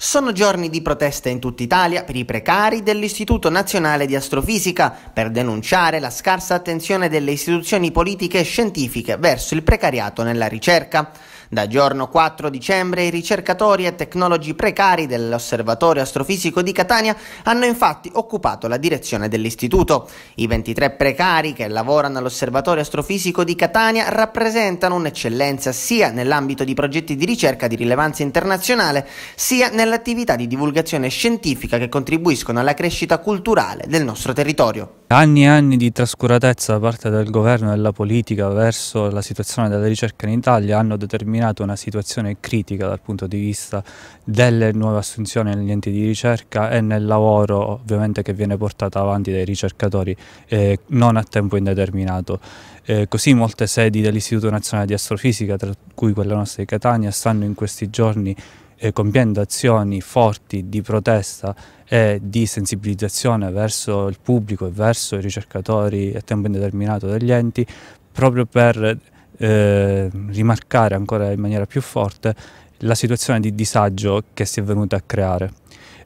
Sono giorni di proteste in tutta Italia per i precari dell'Istituto Nazionale di Astrofisica per denunciare la scarsa attenzione delle istituzioni politiche e scientifiche verso il precariato nella ricerca. Da giorno 4 dicembre i ricercatori e tecnologi precari dell'Osservatorio Astrofisico di Catania hanno infatti occupato la direzione dell'istituto. I 23 precari che lavorano all'Osservatorio Astrofisico di Catania rappresentano un'eccellenza sia nell'ambito di progetti di ricerca di rilevanza internazionale, sia nell'attività di divulgazione scientifica che contribuiscono alla crescita culturale del nostro territorio. Anni e anni di trascuratezza da parte del governo e della politica verso la situazione della ricerca in Italia hanno determinato determinato una situazione critica dal punto di vista delle nuove assunzioni negli enti di ricerca e nel lavoro ovviamente che viene portato avanti dai ricercatori eh, non a tempo indeterminato. Eh, così molte sedi dell'Istituto Nazionale di Astrofisica, tra cui quella nostra di Catania, stanno in questi giorni eh, compiendo azioni forti di protesta e di sensibilizzazione verso il pubblico e verso i ricercatori a tempo indeterminato degli enti proprio per Ehm, rimarcare ancora in maniera più forte la situazione di disagio che si è venuta a creare.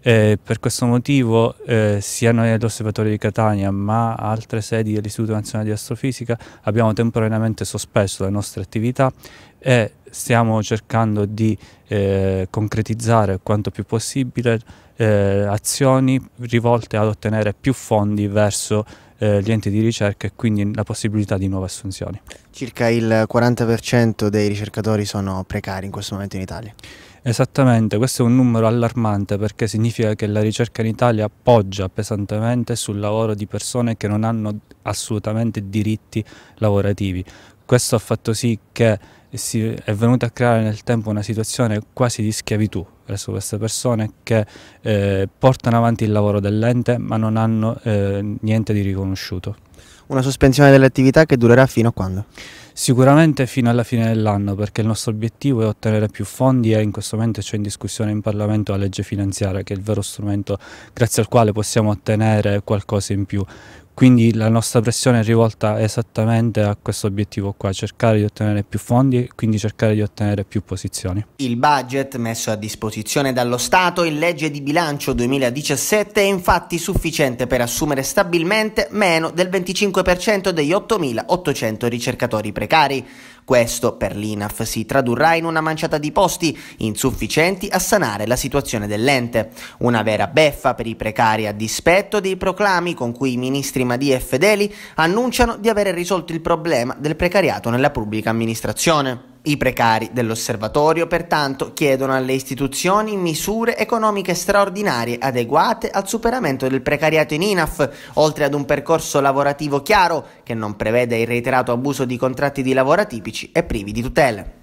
Eh, per questo motivo eh, sia noi dell'Osservatorio di Catania ma altre sedi dell'Istituto Nazionale di Astrofisica abbiamo temporaneamente sospeso le nostre attività e stiamo cercando di eh, concretizzare quanto più possibile eh, azioni rivolte ad ottenere più fondi verso eh, gli enti di ricerca e quindi la possibilità di nuove assunzioni. Circa il 40% dei ricercatori sono precari in questo momento in Italia. Esattamente, questo è un numero allarmante perché significa che la ricerca in Italia appoggia pesantemente sul lavoro di persone che non hanno assolutamente diritti lavorativi. Questo ha fatto sì che si è venuta a creare nel tempo una situazione quasi di schiavitù verso queste persone che eh, portano avanti il lavoro dell'ente ma non hanno eh, niente di riconosciuto. Una sospensione delle attività che durerà fino a quando? Sicuramente fino alla fine dell'anno perché il nostro obiettivo è ottenere più fondi e in questo momento c'è in discussione in Parlamento la legge finanziaria che è il vero strumento grazie al quale possiamo ottenere qualcosa in più. Quindi la nostra pressione è rivolta esattamente a questo obiettivo qua, cercare di ottenere più fondi e quindi cercare di ottenere più posizioni. Il budget messo a disposizione dallo Stato in legge di bilancio 2017 è infatti sufficiente per assumere stabilmente meno del 25% degli 8.800 ricercatori precari. Questo per l'INAF si tradurrà in una manciata di posti insufficienti a sanare la situazione dell'ente. Una vera beffa per i precari a dispetto dei proclami con cui i ministri Madia e Fedeli annunciano di avere risolto il problema del precariato nella pubblica amministrazione. I precari dell'osservatorio pertanto chiedono alle istituzioni misure economiche straordinarie adeguate al superamento del precariato in INAF, oltre ad un percorso lavorativo chiaro che non prevede il reiterato abuso di contratti di lavoro atipici e privi di tutele.